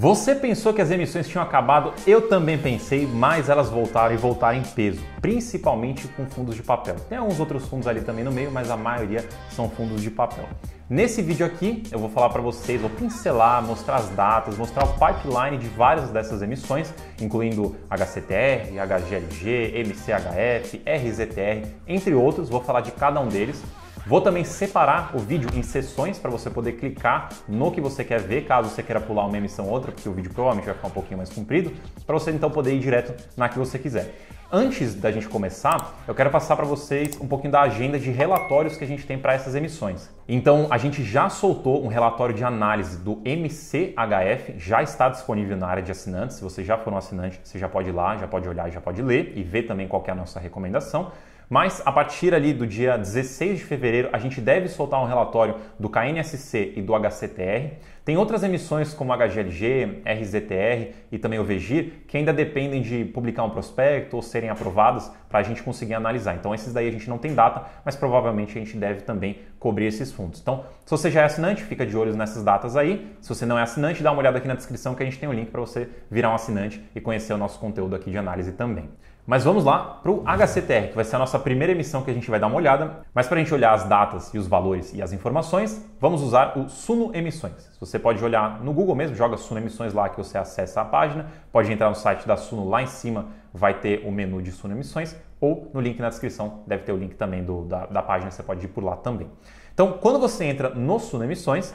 Você pensou que as emissões tinham acabado? Eu também pensei, mas elas voltaram e voltaram em peso, principalmente com fundos de papel. Tem alguns outros fundos ali também no meio, mas a maioria são fundos de papel. Nesse vídeo aqui, eu vou falar para vocês, vou pincelar, mostrar as datas, mostrar o pipeline de várias dessas emissões, incluindo HCTR, HGLG, MCHF, RZTR, entre outros. Vou falar de cada um deles. Vou também separar o vídeo em seções para você poder clicar no que você quer ver, caso você queira pular uma emissão ou outra, porque o vídeo provavelmente vai ficar um pouquinho mais comprido, para você então poder ir direto na que você quiser. Antes da gente começar, eu quero passar para vocês um pouquinho da agenda de relatórios que a gente tem para essas emissões. Então, a gente já soltou um relatório de análise do MCHF, já está disponível na área de assinantes. Se você já for um assinante, você já pode ir lá, já pode olhar, já pode ler e ver também qual é a nossa recomendação. Mas a partir ali do dia 16 de fevereiro, a gente deve soltar um relatório do KNSC e do HCTR. Tem outras emissões como HGLG, RZTR e também o VGIR que ainda dependem de publicar um prospecto ou serem aprovadas para a gente conseguir analisar. Então esses daí a gente não tem data, mas provavelmente a gente deve também cobrir esses fundos. Então, se você já é assinante, fica de olhos nessas datas aí. Se você não é assinante, dá uma olhada aqui na descrição que a gente tem o um link para você virar um assinante e conhecer o nosso conteúdo aqui de análise também. Mas vamos lá para o HCTR, que vai ser a nossa primeira emissão que a gente vai dar uma olhada. Mas para a gente olhar as datas e os valores e as informações, vamos usar o Suno Emissões. Você pode olhar no Google mesmo, joga Suno Emissões lá que você acessa a página. Pode entrar no site da Suno lá em cima, vai ter o menu de Suno Emissões. Ou no link na descrição, deve ter o link também do, da, da página, você pode ir por lá também. Então, quando você entra no Suno Emissões,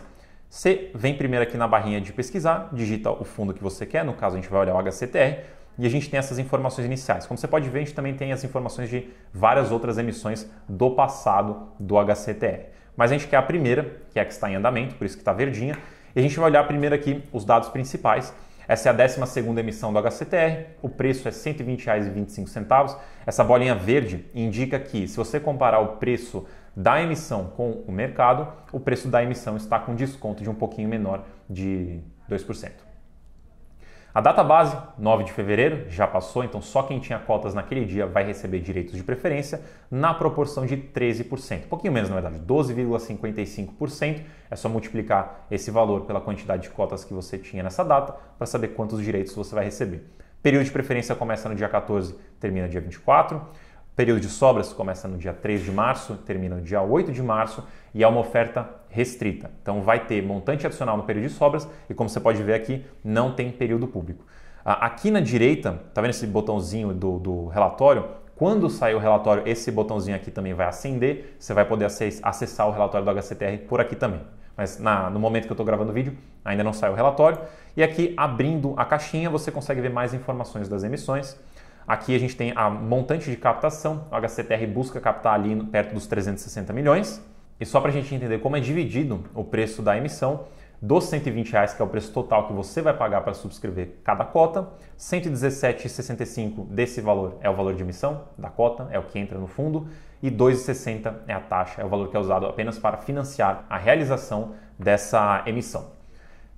você vem primeiro aqui na barrinha de pesquisar, digita o fundo que você quer, no caso a gente vai olhar o HCTR e a gente tem essas informações iniciais. Como você pode ver, a gente também tem as informações de várias outras emissões do passado do HCTR. Mas a gente quer a primeira, que é a que está em andamento, por isso que está verdinha, e a gente vai olhar primeiro aqui os dados principais. Essa é a 12 segunda emissão do HCTR, o preço é R$ 120,25. Essa bolinha verde indica que se você comparar o preço da emissão com o mercado, o preço da emissão está com desconto de um pouquinho menor de 2%. A data base, 9 de fevereiro, já passou, então só quem tinha cotas naquele dia vai receber direitos de preferência na proporção de 13%. Um pouquinho menos, na verdade, 12,55%. É só multiplicar esse valor pela quantidade de cotas que você tinha nessa data para saber quantos direitos você vai receber. O período de preferência começa no dia 14, termina dia 24 período de sobras começa no dia 3 de março, termina no dia 8 de março e é uma oferta restrita. Então vai ter montante adicional no período de sobras e como você pode ver aqui, não tem período público. Aqui na direita, tá vendo esse botãozinho do, do relatório? Quando sair o relatório, esse botãozinho aqui também vai acender, você vai poder acessar o relatório do HCTR por aqui também. Mas na, no momento que eu estou gravando o vídeo, ainda não saiu o relatório. E aqui, abrindo a caixinha, você consegue ver mais informações das emissões. Aqui a gente tem a montante de captação, o HCTR busca captar ali perto dos 360 milhões. E só para a gente entender como é dividido o preço da emissão, dos 120 reais, que é o preço total que você vai pagar para subscrever cada cota, 117,65 desse valor é o valor de emissão da cota, é o que entra no fundo, e 2,60 é a taxa, é o valor que é usado apenas para financiar a realização dessa emissão.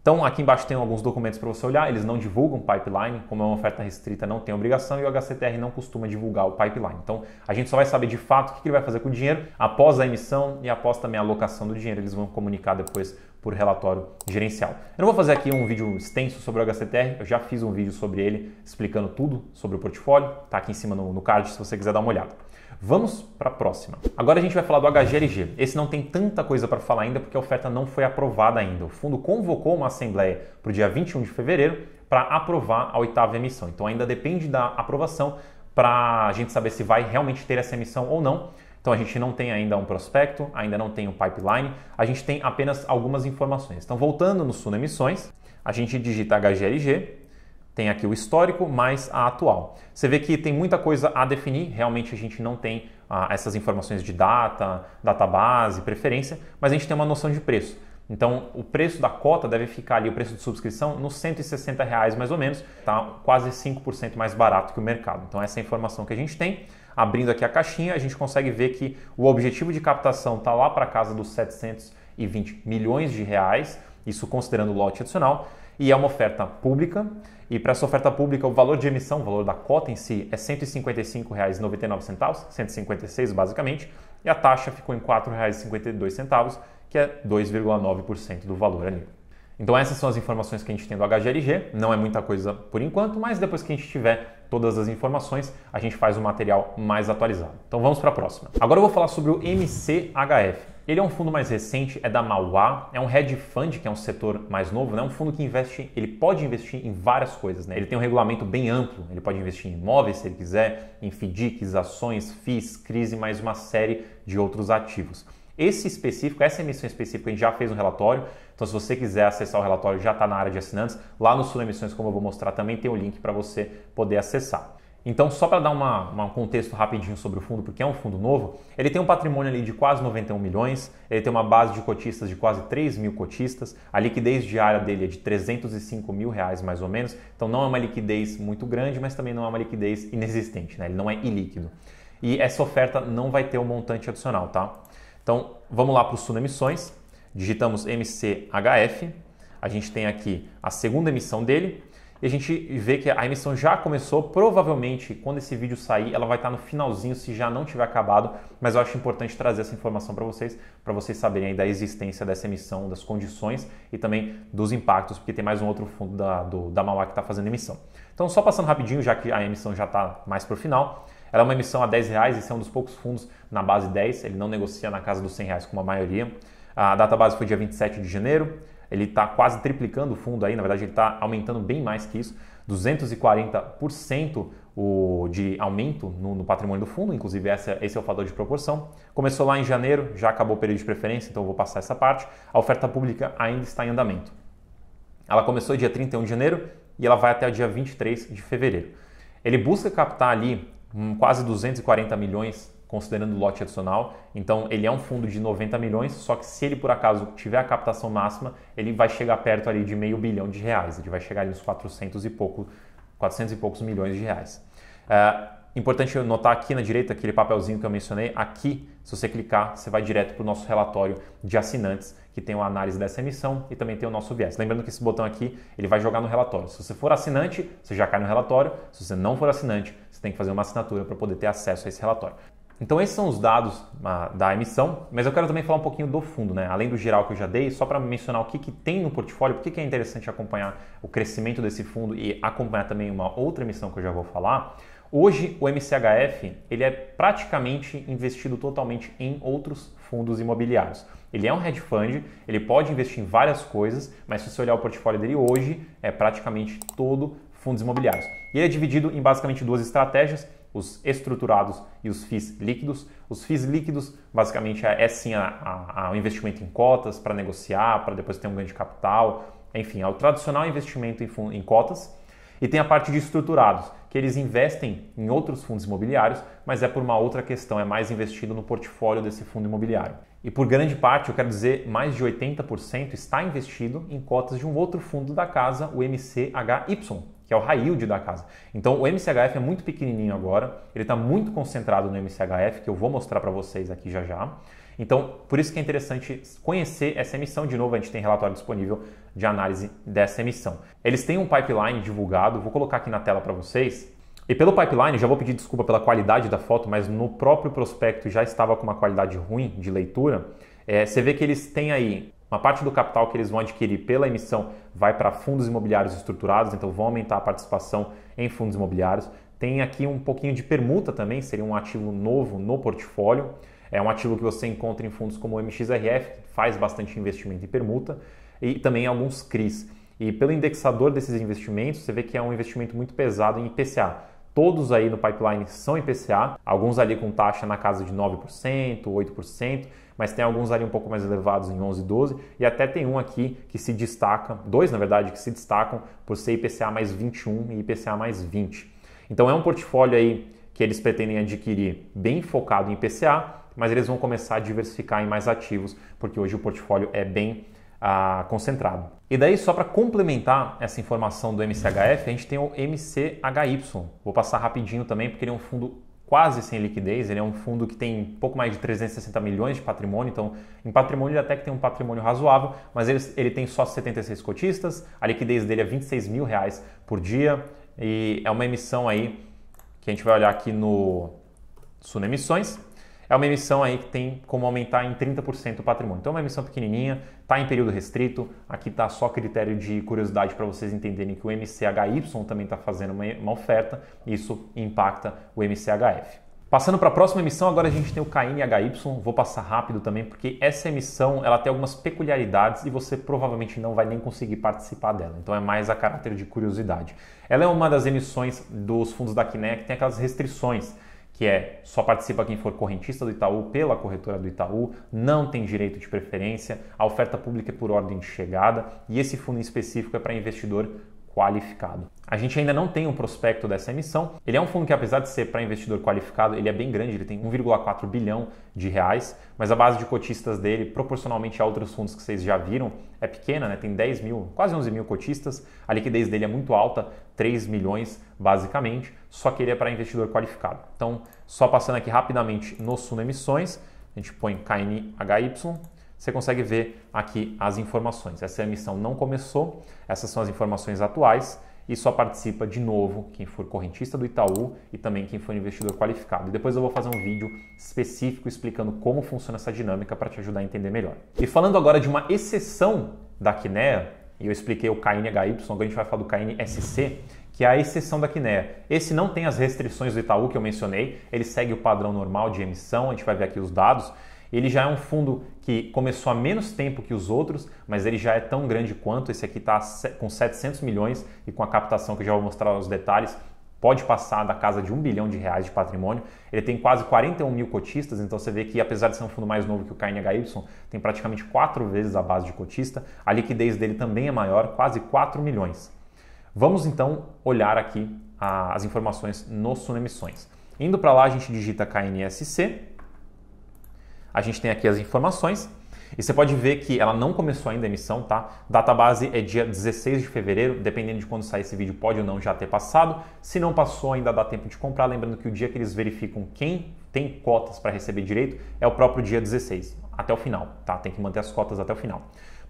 Então, aqui embaixo tem alguns documentos para você olhar, eles não divulgam pipeline, como é uma oferta restrita, não tem obrigação e o HCTR não costuma divulgar o pipeline. Então, a gente só vai saber de fato o que ele vai fazer com o dinheiro após a emissão e após também a alocação do dinheiro, eles vão comunicar depois por relatório gerencial. Eu não vou fazer aqui um vídeo extenso sobre o HCTR, eu já fiz um vídeo sobre ele explicando tudo sobre o portfólio, Está aqui em cima no, no card se você quiser dar uma olhada. Vamos para a próxima. Agora a gente vai falar do HGLG. Esse não tem tanta coisa para falar ainda porque a oferta não foi aprovada ainda. O fundo convocou uma assembleia para o dia 21 de fevereiro para aprovar a oitava emissão. Então ainda depende da aprovação para a gente saber se vai realmente ter essa emissão ou não. Então a gente não tem ainda um prospecto, ainda não tem um pipeline, a gente tem apenas algumas informações. Então voltando no Suno Emissões, a gente digita HGLG, tem aqui o histórico mais a atual. Você vê que tem muita coisa a definir, realmente a gente não tem ah, essas informações de data, database, preferência, mas a gente tem uma noção de preço. Então, o preço da cota deve ficar ali, o preço de subscrição, nos 160 reais mais ou menos, tá quase 5% mais barato que o mercado. Então, essa é a informação que a gente tem. Abrindo aqui a caixinha, a gente consegue ver que o objetivo de captação está lá para casa dos 720 milhões de reais, isso considerando o lote adicional, e é uma oferta pública. E para essa oferta pública, o valor de emissão, o valor da cota em si, é R$ 155,99, 156 basicamente, e a taxa ficou em R$ 4,52, que é 2,9% do valor ali. Então essas são as informações que a gente tem do HGLG, não é muita coisa por enquanto, mas depois que a gente tiver todas as informações, a gente faz um material mais atualizado. Então vamos para a próxima. Agora eu vou falar sobre o MCHF. Ele é um fundo mais recente, é da Mauá, é um hedge fund, que é um setor mais novo, né? É um fundo que investe, ele pode investir em várias coisas. Né? Ele tem um regulamento bem amplo, ele pode investir em imóveis se ele quiser, em FDICs, ações, FIIs, crise, mais uma série de outros ativos. Esse específico, essa emissão específica, a gente já fez um relatório. Então, se você quiser acessar o relatório, já está na área de assinantes. Lá no Sul Emissões, como eu vou mostrar, também tem o um link para você poder acessar. Então, só para dar uma, uma, um contexto rapidinho sobre o fundo, porque é um fundo novo, ele tem um patrimônio ali de quase 91 milhões, ele tem uma base de cotistas de quase 3 mil cotistas, a liquidez diária dele é de 305 mil reais mais ou menos, então não é uma liquidez muito grande, mas também não é uma liquidez inexistente, né? ele não é ilíquido. E essa oferta não vai ter um montante adicional, tá? Então, vamos lá para o Suno Emissões, digitamos MCHF, a gente tem aqui a segunda emissão dele, e a gente vê que a emissão já começou, provavelmente quando esse vídeo sair, ela vai estar no finalzinho se já não tiver acabado, mas eu acho importante trazer essa informação para vocês, para vocês saberem da existência dessa emissão, das condições e também dos impactos, porque tem mais um outro fundo da, do, da Mauá que está fazendo emissão. Então, só passando rapidinho, já que a emissão já está mais para o final, ela é uma emissão a 10 reais, esse é um dos poucos fundos na base 10, ele não negocia na casa dos 100 reais como a maioria. A data base foi dia 27 de janeiro, ele está quase triplicando o fundo aí, na verdade ele está aumentando bem mais que isso, 240% o, de aumento no, no, patrimônio do fundo, inclusive essa, esse é o fator de proporção. Começou lá em janeiro, já acabou o período de preferência, então vou passar essa parte. A oferta pública ainda está em andamento. Ela começou dia 31 de janeiro e ela vai até o dia 23 de fevereiro. Ele busca captar ali um, quase 240 milhões considerando o lote adicional. Então, ele é um fundo de 90 milhões, só que se ele por acaso tiver a captação máxima, ele vai chegar perto ali de meio bilhão de reais. Ele vai chegar ali nos 400 e pouco, 400 e poucos milhões de reais. É, importante notar aqui na direita aquele papelzinho que eu mencionei. Aqui, se você clicar, você vai direto para o nosso relatório de assinantes, que tem uma análise dessa emissão e também tem o nosso viés. Lembrando que esse botão aqui, ele vai jogar no relatório. Se você for assinante, você já cai no relatório. Se você não for assinante, você tem que fazer uma assinatura para poder ter acesso a esse relatório. Então esses são os dados ah, da emissão, mas eu quero também falar um pouquinho do fundo, né? Além do geral que eu já dei, só para mencionar o que, que tem no portfólio, por que é interessante acompanhar o crescimento desse fundo e acompanhar também uma outra emissão que eu já vou falar. Hoje o MCHF ele é praticamente investido totalmente em outros fundos imobiliários. Ele é um hedge fund, ele pode investir em várias coisas, mas se você olhar o portfólio dele hoje, é praticamente todo fundos imobiliários. E ele é dividido em basicamente duas estratégias os estruturados e os FIIs líquidos. Os FIIs líquidos, basicamente, é, é sim o investimento em cotas para negociar, para depois ter um ganho de capital. Enfim, é o tradicional investimento em, em cotas. E tem a parte de estruturados, que eles investem em outros fundos imobiliários, mas é por uma outra questão, é mais investido no portfólio desse fundo imobiliário. E por grande parte, eu quero dizer, mais de 80% está investido em cotas de um outro fundo da casa, o MCHY, que é o high yield da casa. Então o MCHF é muito pequenininho agora, ele está muito concentrado no MCHF, que eu vou mostrar para vocês aqui já já. Então, por isso que é interessante conhecer essa emissão. De novo, a gente tem relatório disponível de análise dessa emissão. Eles têm um pipeline divulgado, vou colocar aqui na tela para vocês. E pelo pipeline, já vou pedir desculpa pela qualidade da foto, mas no próprio prospecto já estava com uma qualidade ruim de leitura. É, você vê que eles têm aí uma parte do capital que eles vão adquirir pela emissão vai para fundos imobiliários estruturados, então vão aumentar a participação em fundos imobiliários. Tem aqui um pouquinho de permuta também, seria um ativo novo no portfólio. É um ativo que você encontra em fundos como o MXRF, que faz bastante investimento em permuta, e também alguns CRIs. E pelo indexador desses investimentos, você vê que é um investimento muito pesado em IPCA. Todos aí no pipeline são IPCA, alguns ali com taxa na casa de 9%, 8% mas tem alguns ali um pouco mais elevados em 11, 12 e até tem um aqui que se destaca, dois na verdade, que se destacam por ser IPCA mais 21 e IPCA mais 20. Então é um portfólio aí que eles pretendem adquirir bem focado em IPCA, mas eles vão começar a diversificar em mais ativos, porque hoje o portfólio é bem ah, concentrado. E daí, só para complementar essa informação do MCHF, a gente tem o MCHY. Vou passar rapidinho também, porque ele é um fundo quase sem liquidez, ele é um fundo que tem pouco mais de 360 milhões de patrimônio, então em patrimônio ele até que tem um patrimônio razoável, mas ele, ele tem só 76 cotistas, a liquidez dele é 26 mil reais por dia e é uma emissão aí que a gente vai olhar aqui no Suno Emissões, é uma emissão aí que tem como aumentar em 30% o patrimônio. Então é uma emissão pequenininha, está em período restrito. Aqui está só critério de curiosidade para vocês entenderem que o MCHY também está fazendo uma, uma oferta. Isso impacta o MCHF. Passando para a próxima emissão, agora a gente tem o KNHY, vou passar rápido também, porque essa emissão ela tem algumas peculiaridades e você provavelmente não vai nem conseguir participar dela, então é mais a caráter de curiosidade. Ela é uma das emissões dos fundos da Kinea que tem aquelas restrições, que é só participa quem for correntista do Itaú pela corretora do Itaú, não tem direito de preferência, a oferta pública é por ordem de chegada e esse fundo específico é para investidor qualificado. A gente ainda não tem um prospecto dessa emissão. Ele é um fundo que, apesar de ser para investidor qualificado, ele é bem grande, ele tem 1,4 bilhão de reais, mas a base de cotistas dele, proporcionalmente a outros fundos que vocês já viram, é pequena, né? tem 10 mil, quase 11 mil cotistas. A liquidez dele é muito alta, 3 milhões basicamente, só que ele é para investidor qualificado. Então, só passando aqui rapidamente no Suno Emissões, a gente põe KNHY, você consegue ver aqui as informações. Essa emissão é não começou, essas são as informações atuais e só participa de novo quem for correntista do Itaú e também quem for investidor qualificado. E depois eu vou fazer um vídeo específico explicando como funciona essa dinâmica para te ajudar a entender melhor. E falando agora de uma exceção da Quinea, e eu expliquei o KNHY, agora a gente vai falar do KNSC, que é a exceção da Quinea. Esse não tem as restrições do Itaú que eu mencionei, ele segue o padrão normal de emissão, a gente vai ver aqui os dados. Ele já é um fundo que começou há menos tempo que os outros, mas ele já é tão grande quanto. Esse aqui está com 700 milhões e com a captação que eu já vou mostrar os detalhes, pode passar da casa de um bilhão de reais de patrimônio. Ele tem quase 41 mil cotistas, então você vê que apesar de ser um fundo mais novo que o KNHY, tem praticamente quatro vezes a base de cotista. A liquidez dele também é maior, quase 4 milhões. Vamos então olhar aqui as informações no Emissões. Indo para lá, a gente digita KNSC a gente tem aqui as informações. E você pode ver que ela não começou ainda a emissão, tá? Data base é dia 16 de fevereiro, dependendo de quando sair esse vídeo, pode ou não já ter passado. Se não passou, ainda dá tempo de comprar. Lembrando que o dia que eles verificam quem tem cotas para receber direito é o próprio dia 16, até o final, tá? Tem que manter as cotas até o final.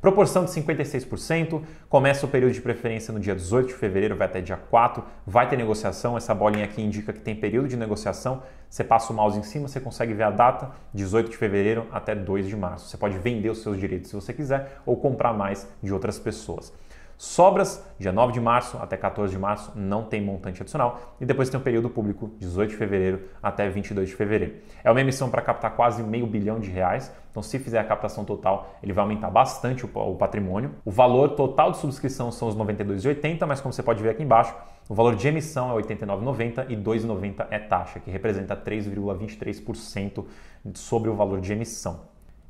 Proporção de 56%, começa o período de preferência no dia 18 de fevereiro, vai até dia 4, vai ter negociação, essa bolinha aqui indica que tem período de negociação, você passa o mouse em cima, você consegue ver a data, 18 de fevereiro até 2 de março. Você pode vender os seus direitos se você quiser ou comprar mais de outras pessoas. Sobras, dia 9 de março até 14 de março, não tem montante adicional. E depois tem o período público, 18 de fevereiro até 22 de fevereiro. É uma emissão para captar quase meio bilhão de reais. Então, se fizer a captação total, ele vai aumentar bastante o, o patrimônio. O valor total de subscrição são os 92,80, mas como você pode ver aqui embaixo, o valor de emissão é 89,90 e 2,90 é taxa, que representa 3,23% sobre o valor de emissão.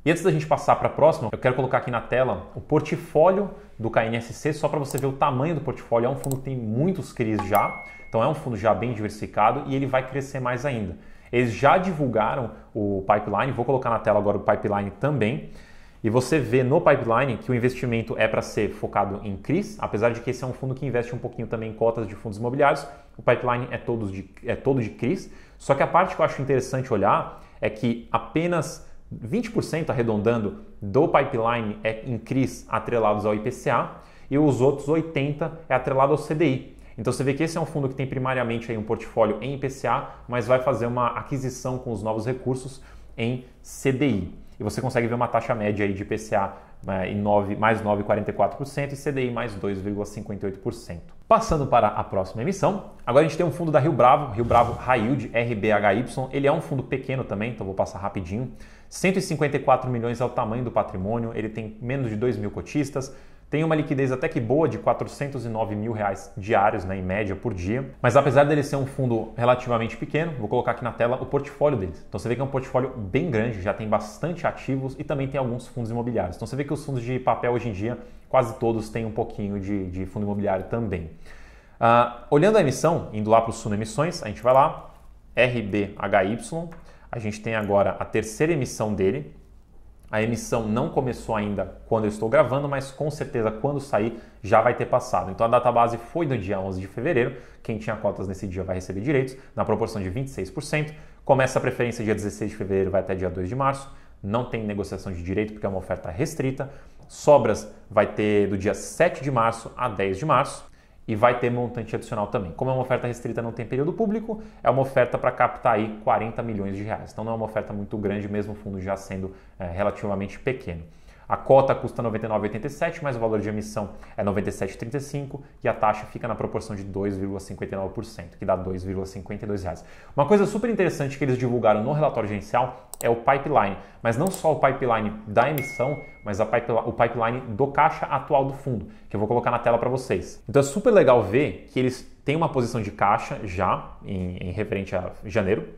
E antes da gente passar para a próxima, eu quero colocar aqui na tela o portfólio do KNSC, só para você ver o tamanho do portfólio. É um fundo que tem muitos CRIs já, então é um fundo já bem diversificado e ele vai crescer mais ainda. Eles já divulgaram o pipeline, vou colocar na tela agora o pipeline também. E você vê no pipeline que o investimento é para ser focado em CRIs, apesar de que esse é um fundo que investe um pouquinho também em cotas de fundos imobiliários. O pipeline é, todo de, é todo de CRIs. Só que a parte que eu acho interessante olhar é que apenas 20% arredondando do pipeline é em CRIs atrelados ao IPCA e os outros 80% é atrelado ao CDI. Então você vê que esse é um fundo que tem primariamente aí um portfólio em IPCA, mas vai fazer uma aquisição com os novos recursos em CDI. E você consegue ver uma taxa média aí de IPCA né, em 9, mais 9,44% e CDI mais 2,58%. Passando para a próxima emissão, agora a gente tem um fundo da Rio Bravo, Rio Bravo High Yield RBHY. Ele é um fundo pequeno também, então vou passar rapidinho. 154 milhões é o tamanho do patrimônio, ele tem menos de 2 mil cotistas, tem uma liquidez até que boa de 409 mil reais diários, né, em média por dia. Mas apesar dele ser um fundo relativamente pequeno, vou colocar aqui na tela o portfólio deles. Então você vê que é um portfólio bem grande, já tem bastante ativos e também tem alguns fundos imobiliários. Então você vê que os fundos de papel hoje em dia quase todos têm um pouquinho de, de fundo imobiliário também. Uh, olhando a emissão, indo lá para o Suno Emissões, a gente vai lá, RBHY. A gente tem agora a terceira emissão dele, a emissão não começou ainda quando eu estou gravando, mas com certeza quando sair já vai ter passado. Então a data base foi no dia 11 de fevereiro. Quem tinha cotas nesse dia vai receber direitos na proporção de 26%. Começa a preferência dia 16 de fevereiro, vai até dia 2 de março. Não tem negociação de direito porque é uma oferta restrita. Sobras vai ter do dia 7 de março a 10 de março e vai ter montante adicional também. Como é uma oferta restrita, não tem período público, é uma oferta para captar aí 40 milhões de reais. Então não é uma oferta muito grande, mesmo o fundo já sendo é, relativamente pequeno. A cota custa 99,87, mas o valor de emissão é 97,35 e a taxa fica na proporção de 2,59%, que dá R$ reais. Uma coisa super interessante que eles divulgaram no relatório gerencial é o pipeline, mas não só o pipeline da emissão, mas o pipeline do caixa atual do fundo, que eu vou colocar na tela para vocês. Então é super legal ver que eles têm uma posição de caixa já em, em referente a janeiro.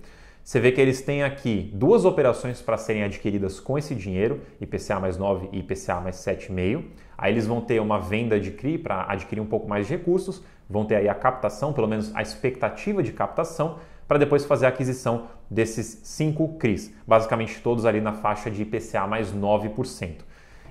Você vê que eles têm aqui duas operações para serem adquiridas com esse dinheiro, IPCA mais 9 e IPCA mais 7,5. Aí eles vão ter uma venda de CRI para adquirir um pouco mais de recursos, vão ter aí a captação, pelo menos a expectativa de captação, para depois fazer a aquisição desses cinco CRIs, basicamente todos ali na faixa de IPCA mais 9%.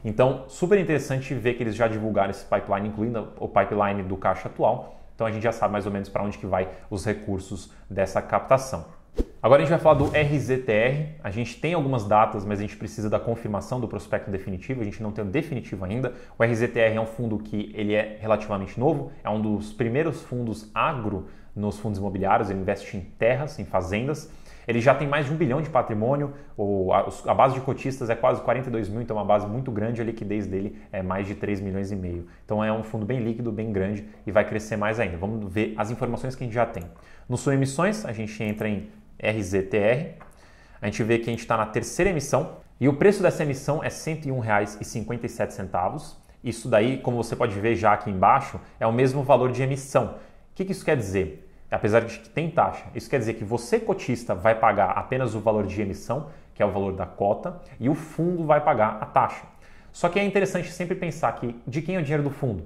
Então, super interessante ver que eles já divulgaram esse pipeline, incluindo o pipeline do caixa atual. Então a gente já sabe mais ou menos para onde que vai os recursos dessa captação. Agora a gente vai falar do RZTR. A gente tem algumas datas, mas a gente precisa da confirmação do prospecto definitivo. A gente não tem o definitivo ainda. O RZTR é um fundo que ele é relativamente novo, é um dos primeiros fundos agro nos fundos imobiliários. Ele investe em terras, em fazendas. Ele já tem mais de um bilhão de patrimônio, a base de cotistas é quase 42 mil, então é uma base muito grande, a liquidez dele é mais de 3 milhões e meio. Então é um fundo bem líquido, bem grande e vai crescer mais ainda. Vamos ver as informações que a gente já tem. No Sua Emissões, a gente entra em RZTR. A gente vê que a gente está na terceira emissão e o preço dessa emissão é R$ 101,57. Isso daí, como você pode ver já aqui embaixo, é o mesmo valor de emissão. O que, que isso quer dizer? Apesar de que tem taxa, isso quer dizer que você, cotista, vai pagar apenas o valor de emissão, que é o valor da cota, e o fundo vai pagar a taxa. Só que é interessante sempre pensar que de quem é o dinheiro do fundo?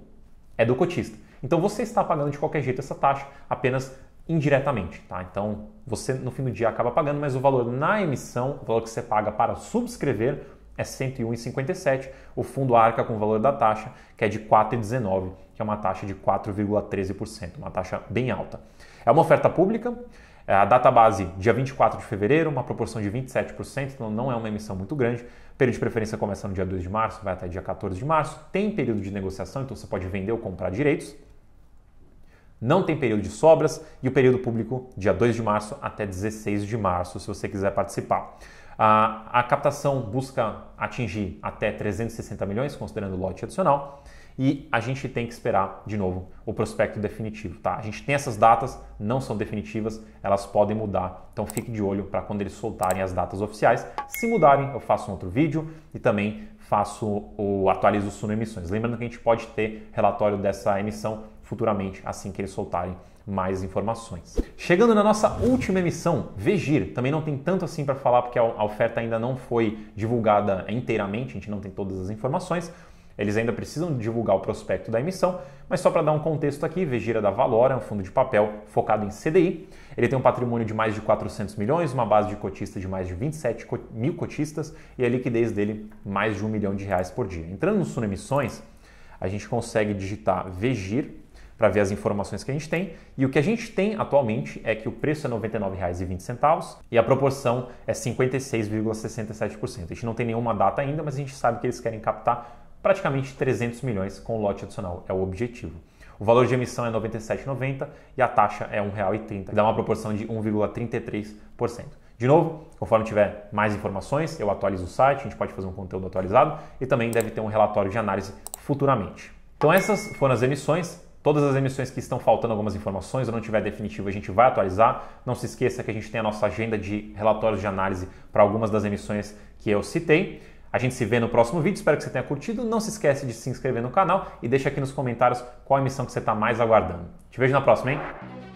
É do cotista. Então você está pagando de qualquer jeito essa taxa, apenas indiretamente, tá? Então, você no fim do dia acaba pagando, mas o valor na emissão, o valor que você paga para subscrever é 101,57. O fundo arca com o valor da taxa, que é de 4,19, que é uma taxa de 4,13%, uma taxa bem alta. É uma oferta pública, é, a data base dia 24 de fevereiro, uma proporção de 27%, então não é uma emissão muito grande. O período de preferência começa no dia 2 de março, vai até dia 14 de março. Tem período de negociação, então você pode vender ou comprar direitos não tem período de sobras e o período público dia 2 de março até 16 de março, se você quiser participar. A, a captação busca atingir até 360 milhões, considerando o lote adicional, e a gente tem que esperar de novo o prospecto definitivo, tá? A gente tem essas datas, não são definitivas, elas podem mudar, então fique de olho para quando eles soltarem as datas oficiais. Se mudarem, eu faço um outro vídeo e também faço o atualizo o Suno Emissões. Lembrando que a gente pode ter relatório dessa emissão futuramente, assim que eles soltarem mais informações. Chegando na nossa última emissão, Vegir, também não tem tanto assim para falar porque a oferta ainda não foi divulgada inteiramente, a gente não tem todas as informações. Eles ainda precisam divulgar o prospecto da emissão, mas só para dar um contexto aqui, Vegira é da Valora é um fundo de papel focado em CDI. Ele tem um patrimônio de mais de 400 milhões, uma base de cotistas de mais de 27 mil cotistas e a liquidez dele mais de um milhão de reais por dia. Entrando no Suno Emissões, a gente consegue digitar Vegir, para ver as informações que a gente tem. E o que a gente tem atualmente é que o preço é R$ 99,20 e a proporção é 56,67%. A gente não tem nenhuma data ainda, mas a gente sabe que eles querem captar praticamente 300 milhões com o lote adicional, é o objetivo. O valor de emissão é R$ 97,90 e a taxa é R$ 1,30, que dá uma proporção de 1,33%. De novo, conforme tiver mais informações, eu atualizo o site, a gente pode fazer um conteúdo atualizado e também deve ter um relatório de análise futuramente. Então essas foram as emissões todas as emissões que estão faltando algumas informações ou não tiver definitivo, a gente vai atualizar. Não se esqueça que a gente tem a nossa agenda de relatórios de análise para algumas das emissões que eu citei. A gente se vê no próximo vídeo, espero que você tenha curtido. Não se esquece de se inscrever no canal e deixa aqui nos comentários qual emissão que você está mais aguardando. Te vejo na próxima, hein?